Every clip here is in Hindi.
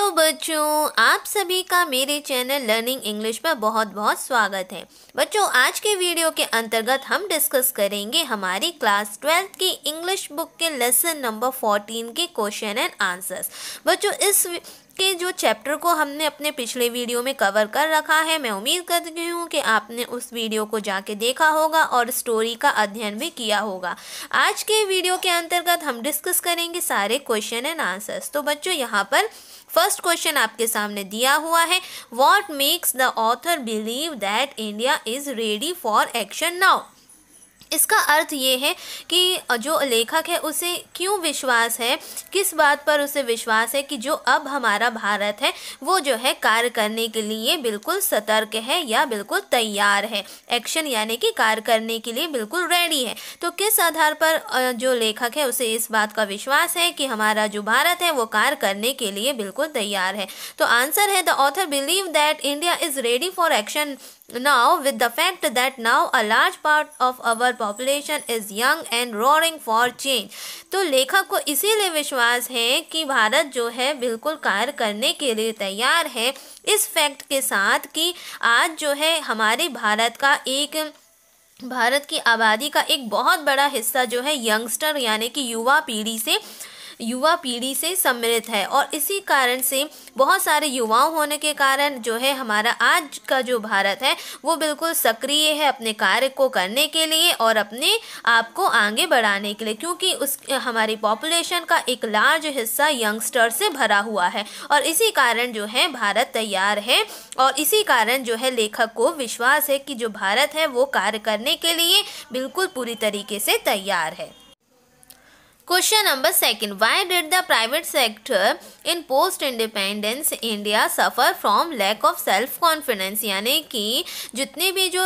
हेलो बच्चों आप सभी का मेरे चैनल लर्निंग इंग्लिश पर बहुत बहुत स्वागत है बच्चों आज के वीडियो के अंतर्गत हम डिस्कस करेंगे हमारी क्लास ट्वेल्थ की इंग्लिश बुक के लेसन नंबर फोर्टीन के क्वेश्चन एंड आंसर्स बच्चों इस के जो चैप्टर को हमने अपने पिछले वीडियो में कवर कर रखा है मैं उम्मीद करती हूँ कि आपने उस वीडियो को जाके देखा होगा और स्टोरी का अध्ययन भी किया होगा आज के वीडियो के अंतर्गत हम डिस्कस करेंगे सारे क्वेश्चन एंड आंसर्स तो बच्चों यहाँ पर फर्स्ट क्वेश्चन आपके सामने दिया हुआ है what makes the author believe that India is ready for action now इसका अर्थ ये है कि जो लेखक है उसे क्यों विश्वास है किस बात पर उसे विश्वास है कि जो अब हमारा भारत है वो जो है कार्य करने के लिए बिल्कुल सतर्क है या बिल्कुल तैयार है एक्शन यानी कि कार्य करने के लिए बिल्कुल रेडी है तो किस आधार पर जो लेखक है उसे इस बात का विश्वास है कि हमारा जो भारत है वो कार्य करने के लिए बिल्कुल तैयार है तो आंसर है the author believe that India is ready for action Now, with the fact that now a large part of our population is young and roaring for change, तो लेखक को इसीलिए विश्वास है कि भारत जो है बिल्कुल कार्य करने के लिए तैयार है इस फैक्ट के साथ कि आज जो है हमारे भारत का एक भारत की आबादी का एक बहुत बड़ा हिस्सा जो है यंगस्टर यानी कि युवा पीढ़ी से युवा पीढ़ी से सम्मिलित है और इसी कारण से बहुत सारे युवाओं होने के कारण जो है हमारा आज का जो भारत है वो बिल्कुल सक्रिय है अपने कार्य को करने के लिए और अपने आप को आगे बढ़ाने के लिए क्योंकि उस हमारी पॉपुलेशन का एक लार्ज हिस्सा यंगस्टर से भरा हुआ है और इसी कारण जो है भारत तैयार है और इसी कारण जो है लेखक को विश्वास है कि जो भारत है वो कार्य करने के लिए बिल्कुल पूरी तरीके से तैयार है question number second why did the private sector in post independence India suffer from lack of self confidence यानी कि जितने भी जो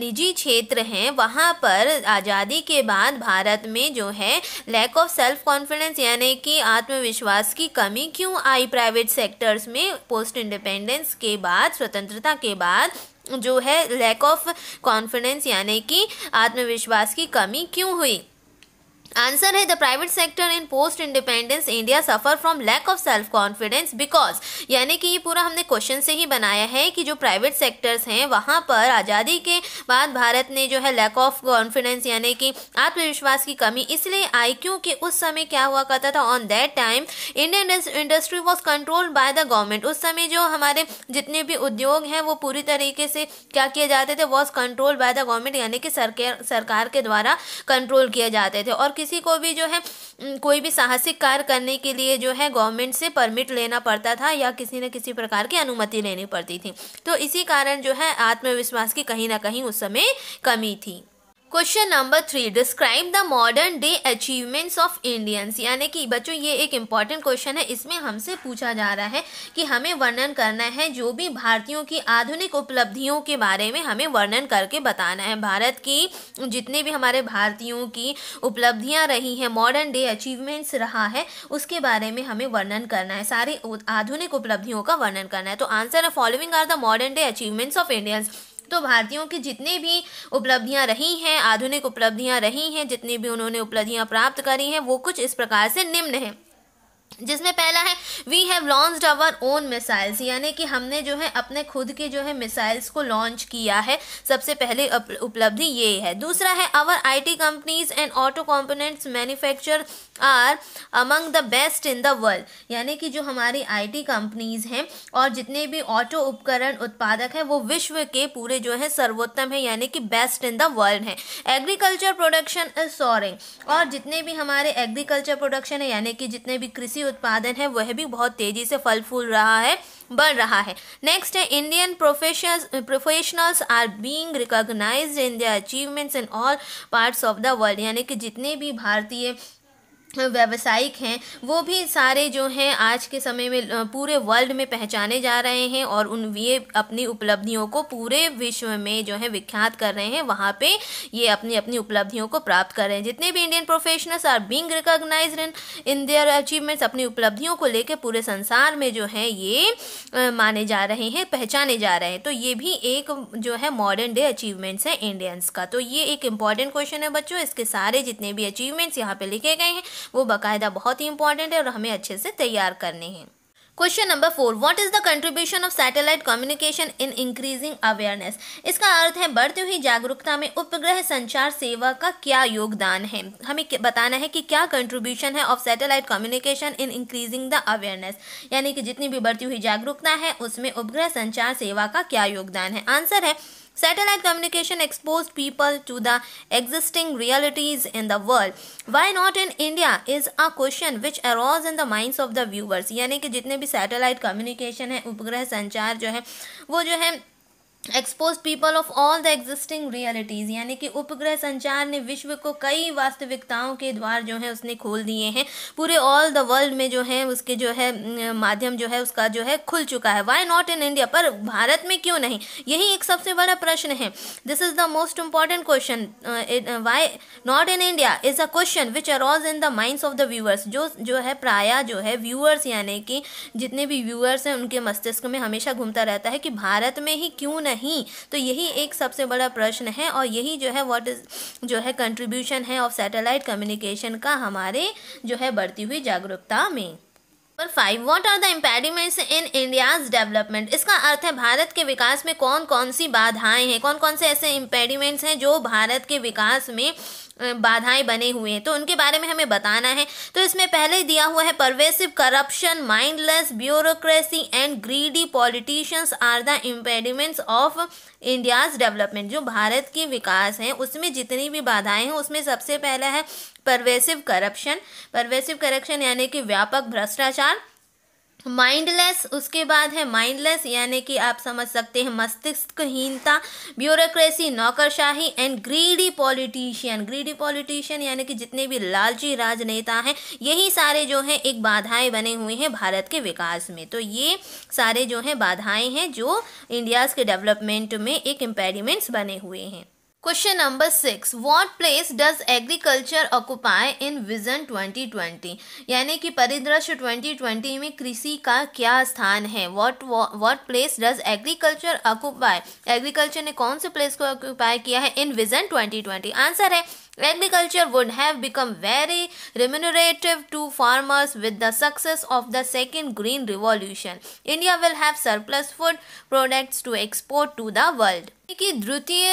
निजी क्षेत्र हैं वहाँ पर आज़ादी के बाद भारत में जो है लैक ऑफ सेल्फ कॉन्फिडेंस यानी कि आत्मविश्वास की कमी क्यों आई प्राइवेट सेक्टर्स में पोस्ट इंडिपेंडेंस के बाद स्वतंत्रता के बाद जो है लैक ऑफ कॉन्फिडेंस यानी कि आत्मविश्वास की कमी क्यों हुई आंसर है the private sector in post independence India suffer from lack of self confidence because यानी कि ये पूरा हमने क्वेश्चन से ही बनाया है कि जो प्राइवेट सेक्टर्स हैं वहाँ पर आज़ादी के बाद भारत ने जो है लैक ऑफ कॉन्फिडेंस यानी कि आत्मविश्वास की कमी इसलिए आई क्योंकि उस समय क्या हुआ करता था on that time Indian industry was control by the government उस समय जो हमारे जितने भी उद्योग हैं वो पूरी तरीके से क्या किए जाते थे was control by the government यानी कि सरकार सरकार के द्वारा कंट्रोल किए जाते थे और किस किसी को भी जो है कोई भी साहसिक कार्य करने के लिए जो है गवर्नमेंट से परमिट लेना पड़ता था या किसी न किसी प्रकार की अनुमति लेनी पड़ती थी तो इसी कारण जो है आत्मविश्वास की कहीं ना कहीं उस समय कमी थी question number three describe the modern day achievements of Indians यानी कि बच्चों ये एक इम्पॉर्टेंट क्वेश्चन है इसमें हमसे पूछा जा रहा है कि हमें वर्णन करना है जो भी भारतीयों की आधुनिक उपलब्धियों के बारे में हमें वर्णन करके बताना है भारत की जितने भी हमारे भारतीयों की उपलब्धियाँ रही हैं मॉडर्न डे अचीवमेंट्स रहा है उसके बारे में हमें वर्णन करना है सारी आधुनिक उपलब्धियों का वर्णन करना है तो आंसर है following are the modern day achievements of Indians तो भारतीयों की जितनी भी उपलब्धियां रही हैं आधुनिक उपलब्धियां रही हैं जितनी भी उन्होंने उपलब्धियां प्राप्त करी हैं वो कुछ इस प्रकार से निम्न हैं जिसमें पहला है we have launch our own missiles यानी कि हमने जो है अपने खुद के जो है मिसाइल्स को लॉन्च किया है सबसे पहले उपलब्धि ये है दूसरा है our IT companies and auto components manufacture are among the best in the world यानी कि जो हमारी आईटी कंपनीज हैं और जितने भी ऑटो उपकरण उत्पादक हैं वो विश्व के पूरे जो है सर्वोत्तम है यानी कि बेस्ट इन द वर्ल्ड हैं एग्रीकल्चर प्रोडक्शन इज सॉरिंग और जितने भी हमारे एग्रीकल्चर प्रोडक्शन है यानी कि जितने भी कृषि कृषि उत्पादन है वह भी बहुत तेज़ी से फल फूल रहा है बढ़ रहा है नेक्स्ट है Indian professionals professionals are being recognised in their achievements in all parts of the world यानी कि जितने भी भारतीय व्यवसायिक हैं वो भी सारे जो हैं आज के समय में पूरे वर्ल्ड में पहचाने जा रहे हैं और उन ये अपनी उपलब्धियों को पूरे विश्व में जो है विख्यात कर रहे हैं वहाँ पे ये अपनी अपनी उपलब्धियों को प्राप्त कर रहे हैं जितने भी Indian professionals are being recognise in in their achievements अपनी उपलब्धियों को लेकर पूरे संसार में जो है ये माने जा रहे हैं पहचाने जा रहे हैं तो ये भी एक जो है मॉडर्न डे अचीवमेंट्स हैं इंडियंस का तो ये एक इम्पॉर्टेंट क्वेश्चन है बच्चों इसके सारे जितने भी अचीवमेंट्स यहाँ पर लिखे गए हैं वो बाकायदा बहुत ही इंपॉर्टेंट है और हमें अच्छे से तैयार करने हैं question number four what is the contribution of satellite communication in increasing awareness इसका अर्थ है बढ़ती हुई जागरूकता में उपग्रह संचार सेवा का क्या योगदान है हमें बताना है कि क्या कंट्रीब्यूशन है of satellite communication in increasing the awareness यानी कि जितनी भी बढ़ती हुई जागरूकता है उसमें उपग्रह संचार सेवा का क्या योगदान है आंसर है Satellite communication exposed people to the existing realities in the world. Why not in India is a question which arose in the minds of the viewers. यानी कि जितने भी सैटेलाइट कम्युनिकेशन है उपग्रह संचार जो है वो जो है expose people of all the existing realities यानी कि उपग्रह संचार ने विश्व को कई वास्तविकताओं के द्वार जो है उसने खोल दिए हैं पूरे ऑल द वर्ल्ड में जो है उसके जो है माध्यम जो है उसका जो है खुल चुका है वाई नॉट इन इंडिया पर भारत में क्यों नहीं यही एक सबसे बड़ा प्रश्न है this is the most important question why not in India is a question which arose in the minds of the viewers जो जो है प्राय जो है व्यूअर्स यानी कि जितने भी व्यूअर्स हैं उनके मस्तिष्क में हमेशा घूमता रहता है कि भारत में ही क्यों नहीं नहीं तो यही एक सबसे बड़ा प्रश्न है और यही जो है व्हाट इज जो है कंट्रीब्यूशन है ऑफ सैटेलाइट कम्युनिकेशन का हमारे जो है बढ़ती हुई जागरूकता में number five what are the impediments in development इसका अर्थ है भारत के विकास में कौन कौन सी बाधाएं हैं कौन कौन से ऐसे इम्पेडिमेंट्स हैं जो भारत के विकास में बाधाएं बने हुए हैं तो उनके बारे में हमें बताना है तो इसमें पहले दिया हुआ है pervasive corruption mindless bureaucracy and greedy politicians are the impediments of India's development जो भारत के विकास हैं उसमें जितनी भी बाधाएं हैं उसमें सबसे पहला है परवेसिव करप्शन परवेसिव करप्शन यानी कि व्यापक भ्रष्टाचार माइंडलेस उसके बाद है माइंडलेस यानी कि आप समझ सकते हैं मस्तिष्कहीनता ब्यूरोक्रेसी नौकरशाही and greedy politician greedy politician यानी कि जितने भी लालची राजनेता हैं यही सारे जो हैं एक बाधाएं बने हुए हैं भारत के विकास में तो ये सारे जो हैं बाधाएं हैं जो इंडियाज़ के डेवलपमेंट में एक इम्पेडिमेंट्स बने हुए हैं question number six what place does agriculture occupy in vision 2020 यानी कि परिदृश्य 2020 में कृषि का क्या स्थान है what what place does agriculture occupy agriculture ने कौन से प्लेस को ऑक्यूपाई किया है इन विजन 2020 आंसर है Agriculture would have become very remunerative to farmers with the success of the second green revolution. India will have surplus food products to export to the world. कि द्वितीय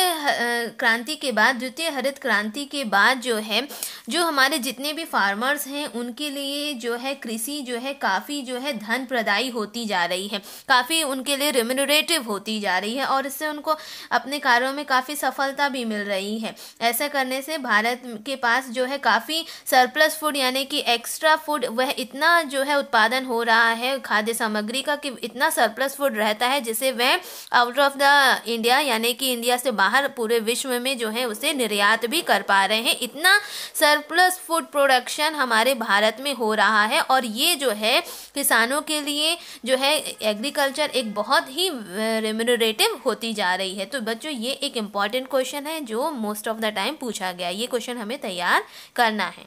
क्रांति के बाद द्वितीय हरित क्रांति के बाद जो है जो हमारे जितने भी फार्मर्स हैं उनके लिए जो है कृषि जो है काफ़ी जो है धन प्रदायी होती जा रही है काफ़ी उनके लिए रेम्यूनरेटिव होती जा रही है और इससे उनको अपने कार्यों में काफ़ी सफलता भी मिल रही है ऐसा करने से भारत के पास जो है काफ़ी सरप्लस फूड यानी कि एक्स्ट्रा फूड वह इतना जो है उत्पादन हो रहा है खाद्य सामग्री का कि इतना सरप्लस फूड रहता है जिसे वह आउट ऑफ द इंडिया यानी कि इंडिया से बाहर पूरे विश्व में जो है उसे निर्यात भी कर पा रहे हैं इतना सरप्लस फूड प्रोडक्शन हमारे भारत में हो रहा है और ये जो है किसानों के लिए जो है एग्रीकल्चर एक बहुत ही रेम्यूनरेटिव होती जा रही है तो बच्चों ये एक इम्पॉर्टेंट क्वेश्चन है जो मोस्ट ऑफ द टाइम पूछा गया ये क्वेश्चन हमें तैयार करना है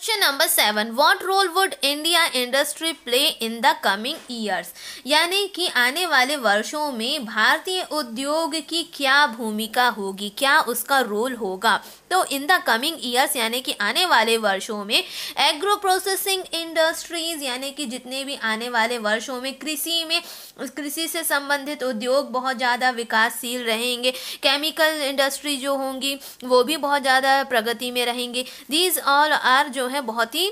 question number seven what role would India industry play in the coming years यानी कि आने वाले वर्षों में भारतीय उद्योग की क्या भूमिका होगी क्या उसका रोल होगा तो इन द कमिंग ईयर्स यानी कि आने वाले वर्षों में एग्रो प्रोसेसिंग इंडस्ट्रीज यानी कि जितने भी आने वाले वर्षों में कृषि में कृषि से संबंधित उद्योग बहुत ज़्यादा विकासशील रहेंगे केमिकल इंडस्ट्री जो होंगी वो भी बहुत ज़्यादा प्रगति में रहेंगी दीज ऑल आर जो है बहुत ही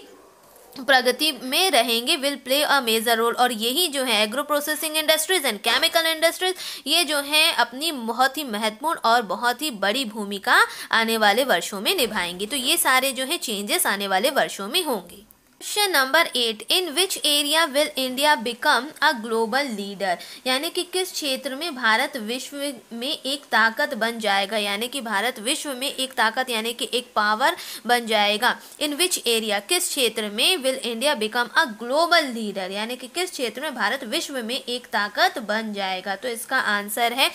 प्रगति में रहेंगे will play a major role और यही जो है agro processing industries and chemical industries ये जो है अपनी बहुत ही महत्वपूर्ण और बहुत ही बड़ी भूमिका आने वाले वर्षों में निभाएंगी तो ये सारे जो है चेंजेस आने वाले वर्षों में होंगे question number eight in which area will India become a global leader यानी कि किस क्षेत्र में भारत विश्व में एक ताकत बन जाएगा यानी कि भारत विश्व में एक ताकत यानी कि एक पावर बन जाएगा इन विच एरिया किस क्षेत्र में will India become a global leader यानी कि किस क्षेत्र में भारत विश्व में एक ताकत बन जाएगा तो इसका आंसर है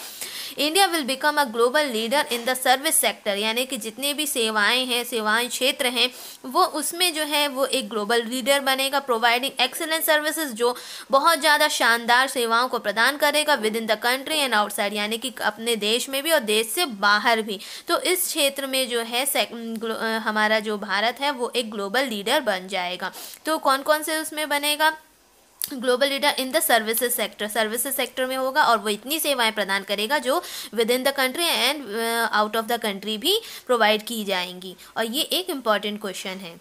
India will become a global leader in the service sector यानी कि जितने भी सेवाएं हैं सेवाएं क्षेत्र हैं वो उसमें जो है वो एक ग्लोबल ग्लोबल लीडर बनेगा प्रोवाइडिंग एक्सेलेंट सर्विसेज जो बहुत ज़्यादा शानदार सेवाओं को प्रदान करेगा within the country and outside यानी कि अपने देश में भी और देश से बाहर भी तो इस क्षेत्र में जो है हमारा जो भारत है वो एक ग्लोबल लीडर बन जाएगा तो कौन कौन से उसमें बनेगा global leader in the services sector services sector में होगा और वो इतनी सेवाएं प्रदान करेगा जो within the country and out of the country भी प्रोवाइड की जाएंगी और ये एक इम्पॉर्टेंट क्वेश्चन है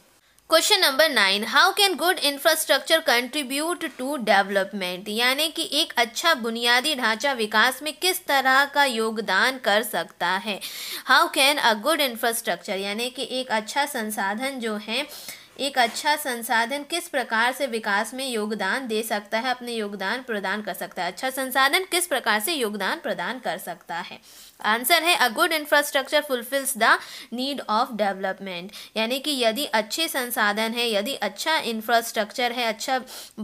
question number nine how can good infrastructure contribute to development यानी कि एक अच्छा बुनियादी ढांचा विकास में किस तरह का योगदान कर सकता है how can a good infrastructure यानी कि एक अच्छा संसाधन जो है एक अच्छा संसाधन किस प्रकार से विकास में योगदान दे सकता है अपने योगदान प्रदान कर सकता है अच्छा संसाधन किस प्रकार से योगदान प्रदान कर सकता है आंसर है a good infrastructure fulfils the need of development यानी कि यदि अच्छे संसाधन है यदि अच्छा इंफ्रास्ट्रक्चर है अच्छा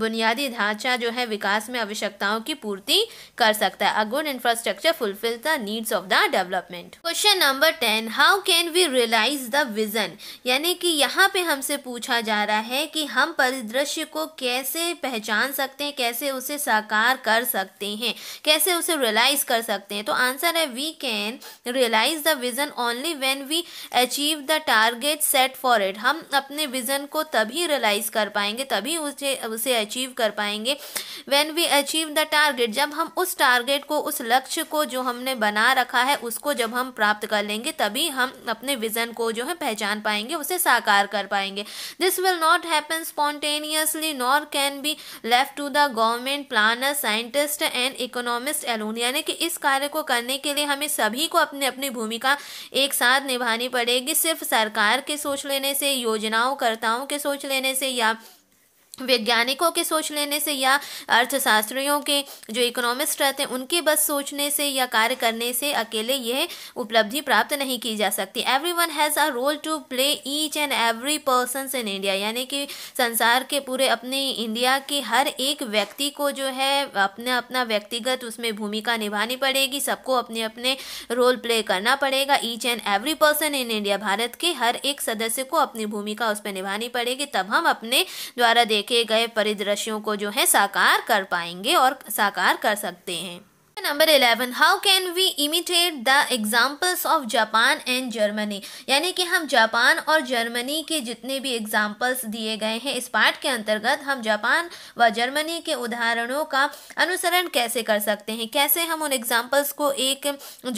बुनियादी ढांचा जो है विकास में आवश्यकताओं की पूर्ति कर सकता है a good infrastructure fulfils the needs of the development question number ten how can we realise the vision यानी कि यहाँ पे हमसे पूछा जा रहा है कि हम परिदृश्य को कैसे पहचान सकते हैं कैसे उसे साकार कर सकते हैं कैसे उसे रियलाइज कर सकते हैं तो आंसर है we can realise the vision only when we achieve the target set for it हम अपने विज़न को तभी रियलाइज़ कर पाएंगे तभी उसे उसे अचीव कर पाएंगे when we achieve the target जब हम उस टारगेट को उस लक्ष्य को जो हमने बना रखा है उसको जब हम प्राप्त कर लेंगे तभी हम अपने विज़न को जो है पहचान पाएंगे उसे साकार कर पाएंगे this will not happen spontaneously nor can be left to the government planner scientist and economist alone यानी कि इस कार्य को करने के लिए हमें सभी को अपने अपनी भूमिका एक साथ निभानी पड़ेगी सिर्फ सरकार के सोच लेने से योजनाओं कर्ताओं के सोच लेने से या वैज्ञानिकों के सोच लेने से या अर्थशास्त्रियों के जो इकोनॉमिस्ट रहते हैं उनके बस सोचने से या कार्य करने से अकेले यह उपलब्धि प्राप्त नहीं की जा सकती everyone has a role to play each and every person in India यानी कि संसार के पूरे अपने इंडिया के हर एक व्यक्ति को जो है अपना अपना व्यक्तिगत उसमें भूमिका निभानी पड़ेगी सबको अपने अपने रोल प्ले करना पड़ेगा each and every person in India Bharat के हर एक सदस्य को अपनी भूमिका उस पर निभानी पड़ेगी तब हम अपने द्वारा देख देखे गए परिदृश्यों को जो है साकार कर पाएंगे और साकार कर सकते हैं number eleven how can we imitate the examples of Japan and Germany यानी कि हम जापान और जर्मनी के जितने भी एग्जाम्पल्स दिए गए हैं इस पार्ट के अंतर्गत हम जापान व जर्मनी के उदाहरणों का अनुसरण कैसे कर सकते हैं कैसे हम उन एग्जाम्पल्स को एक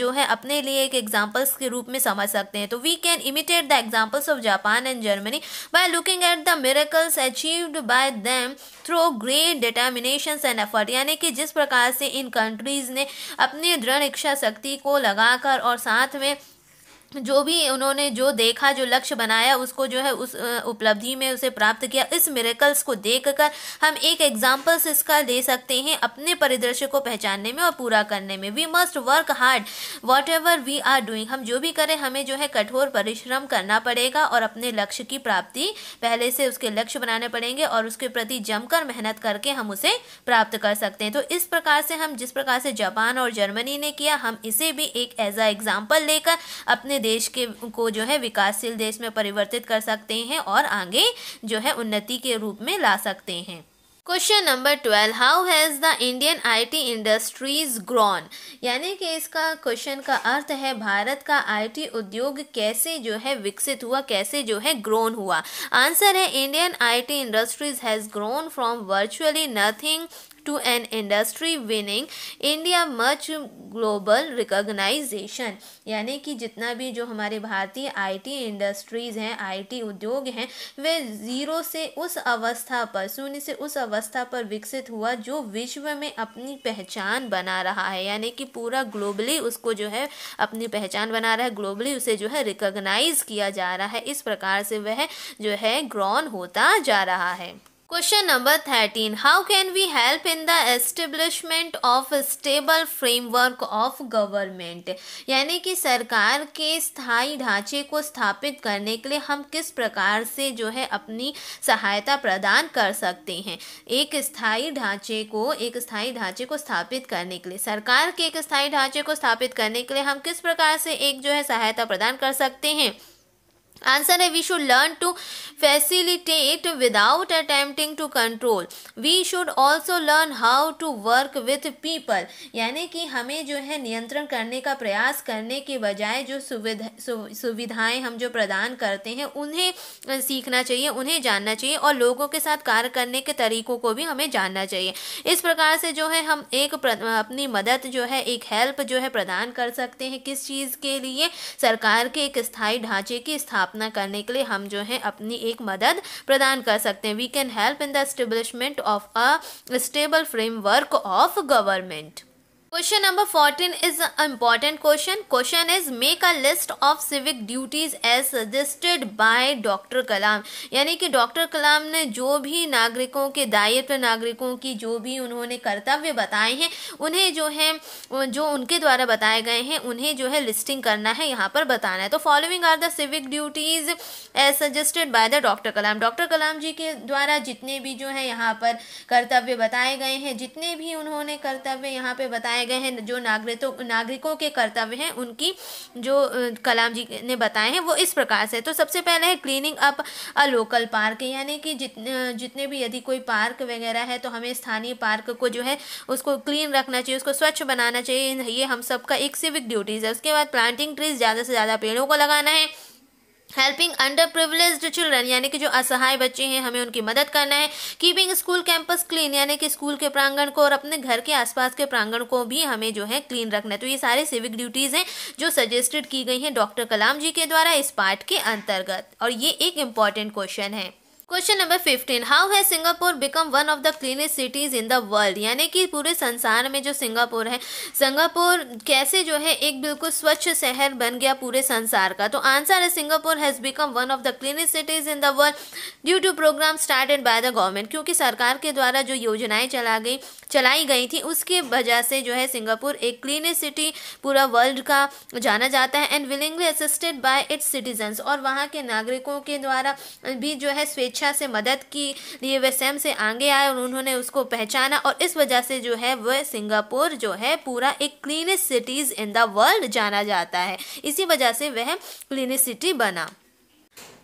जो है अपने लिए एक एग्जाम्पल्स के रूप में समझ सकते हैं तो we can imitate the examples of Japan and Germany by looking at the miracles achieved by them through great determination and effort यानी कि जिस प्रकार से इन कंट्रीज ने अपनी दृढ़ इच्छा शक्ति को लगाकर और साथ में जो भी उन्होंने जो देखा जो लक्ष्य बनाया उसको जो है उस उपलब्धि में उसे प्राप्त किया इस मेरेकल्स को देख कर हम एक एग्जाम्पल्स इसका ले सकते हैं अपने परिदृश्य को पहचानने में और पूरा करने में we must work hard whatever we are doing हम जो भी करें हमें जो है कठोर परिश्रम करना पड़ेगा और अपने लक्ष्य की प्राप्ति पहले से उसके लक्ष्य बनाने पड़ेंगे और उसके प्रति जमकर मेहनत करके हम उसे प्राप्त कर सकते हैं तो इस प्रकार से हम जिस प्रकार से जापान और जर्मनी ने किया हम इसे भी एक एज अ एग्जाम्पल लेकर अपने देश के को जो है विकासशील देश में परिवर्तित कर सकते हैं और आगे जो है उन्नति के रूप में ला सकते हैं question number twelve how has the Indian IT industries grown यानी कि इसका क्वेश्चन का अर्थ है भारत का आईटी उद्योग कैसे जो है विकसित हुआ कैसे जो है ग्रोन हुआ आंसर है Indian IT industries has grown from virtually nothing to an industry winning India much global recognition यानी कि जितना भी जो हमारे भारतीय आईटी इंडस्ट्रीज़ हैं आईटी उद्योग हैं वे ज़ीरो से उस अवस्था पर शून्य से उस अवस्था पर विकसित हुआ जो विश्व में अपनी पहचान बना रहा है यानी कि पूरा ग्लोबली उसको जो है अपनी पहचान बना रहा है ग्लोबली उसे जो है रिकोगनाइज किया जा रहा है इस प्रकार से वह जो है ग्रॉन होता जा रहा है question number thirteen how can we help in the establishment of stable framework of government यानी कि सरकार के स्थायी ढांचे को स्थापित करने के लिए हम किस प्रकार से जो है अपनी सहायता प्रदान कर सकते हैं एक स्थायी ढांचे को एक स्थायी ढांचे को स्थापित करने के लिए सरकार के एक स्थायी ढांचे को स्थापित करने के लिए हम किस प्रकार से एक जो है सहायता प्रदान कर सकते हैं आंसर है we should learn to facilitate without attempting to control we should also learn how to work with people यानी कि हमें जो है नियंत्रण करने का प्रयास करने के बजाय जो सुविधा सु, सुविधाएं हम जो प्रदान करते हैं उन्हें सीखना चाहिए उन्हें जानना चाहिए और लोगों के साथ कार्य करने के तरीकों को भी हमें जानना चाहिए इस प्रकार से जो है हम एक प्र, अपनी मदद जो है एक हेल्प जो है प्रदान कर सकते हैं किस चीज़ के लिए सरकार के एक स्थायी ढांचे की स्थापना स्थापना करने के लिए हम जो है अपनी एक मदद प्रदान कर सकते हैं we can help in the establishment of a stable framework of government question number 14 is important question question is make a list of civic duties as suggested by doctor Kalam यानी कि डॉक्टर कलाम ने जो भी नागरिकों के दायित्व नागरिकों की जो भी उन्होंने कर्तव्य बताए हैं उन्हें जो है जो उनके द्वारा बताए गए हैं उन्हें जो है लिस्टिंग करना है यहाँ पर बताना है तो following are the civic duties as suggested by the doctor Kalam doctor Kalam ji के द्वारा जितने भी जो है यहाँ पर कर्तव्य बताए गए हैं जितने भी उन्होंने कर्तव्य यहाँ पर बताए बताए गए हैं जो नागरिकों नागरिकों के कर्तव्य हैं उनकी जो कलाम जी ने बताए हैं वो इस प्रकार से तो सबसे पहले है cleaning up a local park यानी कि जितने जितने भी यदि कोई पार्क वगैरह है तो हमें स्थानीय पार्क को जो है उसको क्लीन रखना चाहिए उसको स्वच्छ बनाना चाहिए ये हम सबका एक सिविक ड्यूटीज़ है उसके बाद प्लांटिंग ट्रीज ज़्यादा से ज़्यादा पेड़ों को लगाना है हेल्पिंग अंडर प्रिविलेज चिल्ड्रन यानी कि जो असहाय बच्चे हैं हमें उनकी मदद करना है कीपिंग स्कूल कैंपस क्लीन यानी कि स्कूल के प्रांगण को और अपने घर के आसपास के प्रांगण को भी हमें जो है क्लीन रखना है तो ये सारे सिविक ड्यूटीज़ हैं जो सजेस्टेड की गई हैं डॉक्टर कलाम जी के द्वारा इस पार्ट के अंतर्गत और ये एक इम्पॉर्टेंट क्वेश्चन है question number fifteen how has Singapore become one of the cleanest cities in the world यानी कि पूरे संसार में जो सिंगापुर है सिंगापुर कैसे जो है एक बिल्कुल स्वच्छ शहर बन गया पूरे संसार का तो आंसर है Singapore has become one of the cleanest cities in the world due to programme started by the government क्योंकि सरकार के द्वारा जो योजनाएं चला गई चलाई गई थी उसके वजह से जो है सिंगापुर एक क्लीनेस्ट सिटी पूरा वर्ल्ड का जाना जाता है and willingly assisted by its citizens और वहाँ के नागरिकों के द्वारा भी जो है स्वेच्छा इच्छा से मदद की लिए वह स्वयं से आगे आए और उन्होंने उसको पहचाना और इस वजह से जो है वह सिंगापुर जो है पूरा एक cleanest cities in the world जाना जाता है इसी वजह से वह क्लीनेस्ट सिटी बना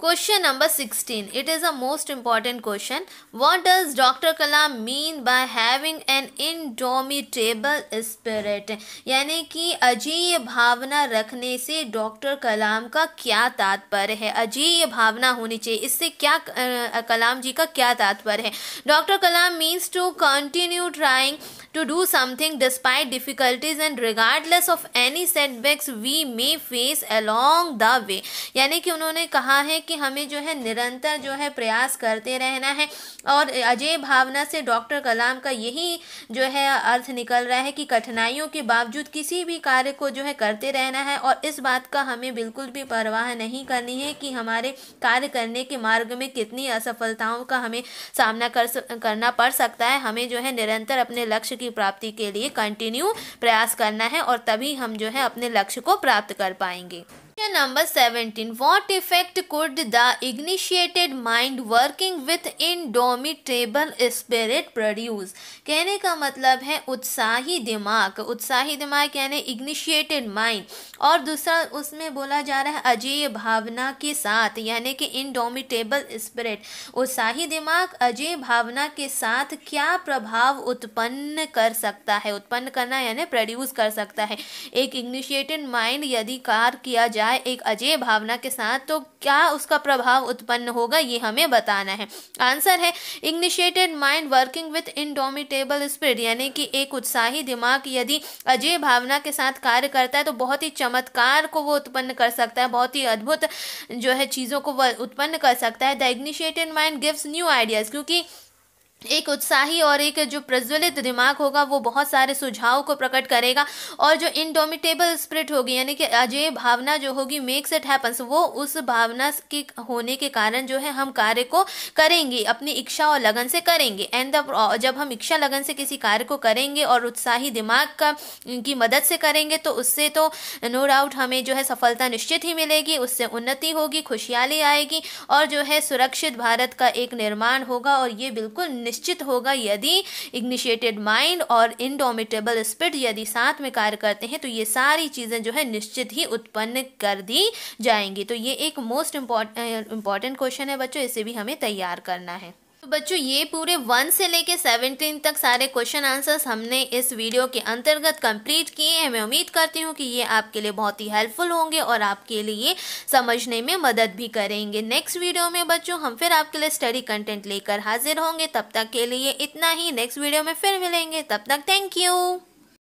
Question number 16. It is a most important question. What does Dr. Kalam mean by having an indomitable spirit? यानी कि अजीय भावना रखने से डॉक्टर कलाम का क्या तात्पर्य है अजीय भावना होनी चाहिए इससे क्या कलाम जी का क्या तात्पर्य है doctor Kalam means to continue trying to do something despite difficulties and regardless of any setbacks we may face along the way यानी कि उन्होंने कहा है कि कि हमें जो है निरंतर जो है प्रयास करते रहना है और अजय भावना से डॉक्टर कलाम का यही जो है अर्थ निकल रहा है कि कठिनाइयों के बावजूद किसी भी कार्य को जो है करते रहना है और इस बात का हमें बिल्कुल भी परवाह नहीं करनी है कि हमारे कार्य करने के मार्ग में कितनी असफलताओं का हमें सामना कर करना पड़ सकता है हमें जो है निरंतर अपने लक्ष्य की प्राप्ति के लिए कंटिन्यू प्रयास करना है और तभी हम जो है अपने लक्ष्य को प्राप्त कर पाएंगे Question number 17. What effect could the initiated mind working with indomitable spirit produce? कहने का मतलब है उत्साही दिमाग उत्साही दिमाग यानी इग्निशिएटेड माइंड और दूसरा उसमें बोला जा रहा है अजय भावना के साथ यानी कि इनडोमिटेबल स्पिरिट उत्साही दिमाग अजय भावना के साथ क्या प्रभाव उत्पन्न कर सकता है उत्पन्न करना यानी प्रोड्यूस कर सकता है एक इग्निशिएटेड माइंड यदि कार्य किया जाए जाए एक अजय भावना के साथ तो क्या उसका प्रभाव उत्पन्न होगा ये हमें बताना है आंसर है ignited mind working with indomitable spirit यानी कि एक उत्साही दिमाग यदि अजय भावना के साथ कार्य करता है तो बहुत ही चमत्कार को वो उत्पन्न कर सकता है बहुत ही अद्भुत जो है चीज़ों को वह उत्पन्न कर सकता है the ignited mind gives new ideas क्योंकि एक उत्साही और एक जो प्रज्वलित दिमाग होगा वो बहुत सारे सुझाव को प्रकट करेगा और जो इनडोमिटेबल स्प्रिट होगी यानी कि अजय भावना जो होगी मेक्स इट हैपन्स वो उस भावना के होने के कारण जो है हम कार्य को करेंगे अपनी इच्छा और लगन से करेंगे एंड जब हम इच्छा लगन से किसी कार्य को करेंगे और उत्साही दिमाग का की मदद से करेंगे तो उससे तो नो डाउट हमें जो है सफलता निश्चित ही मिलेगी उससे उन्नति होगी खुशहाली आएगी और जो है सुरक्षित भारत का एक निर्माण होगा और ये बिल्कुल निश्चित होगा यदि इग्निशिएटेड माइंड और इनडोमिटेबल स्पिरिट यदि साथ में कार्य करते हैं तो ये सारी चीज़ें जो है निश्चित ही उत्पन्न कर दी जाएंगी तो ये एक मोस्ट इम्पॉर्ट इम्पॉर्टेंट क्वेश्चन है बच्चों इसे भी हमें तैयार करना है तो बच्चों ये पूरे वन से लेके सेवनटीन तक सारे क्वेश्चन आंसर्स हमने इस वीडियो के अंतर्गत कंप्लीट किए हैं मैं उम्मीद करती हूँ कि ये आपके लिए बहुत ही हेल्पफुल होंगे और आपके लिए समझने में मदद भी करेंगे नेक्स्ट वीडियो में बच्चों हम फिर आपके लिए स्टडी कंटेंट लेकर हाजिर होंगे तब तक के लिए इतना ही नेक्स्ट वीडियो में फिर मिलेंगे तब तक थैंक यू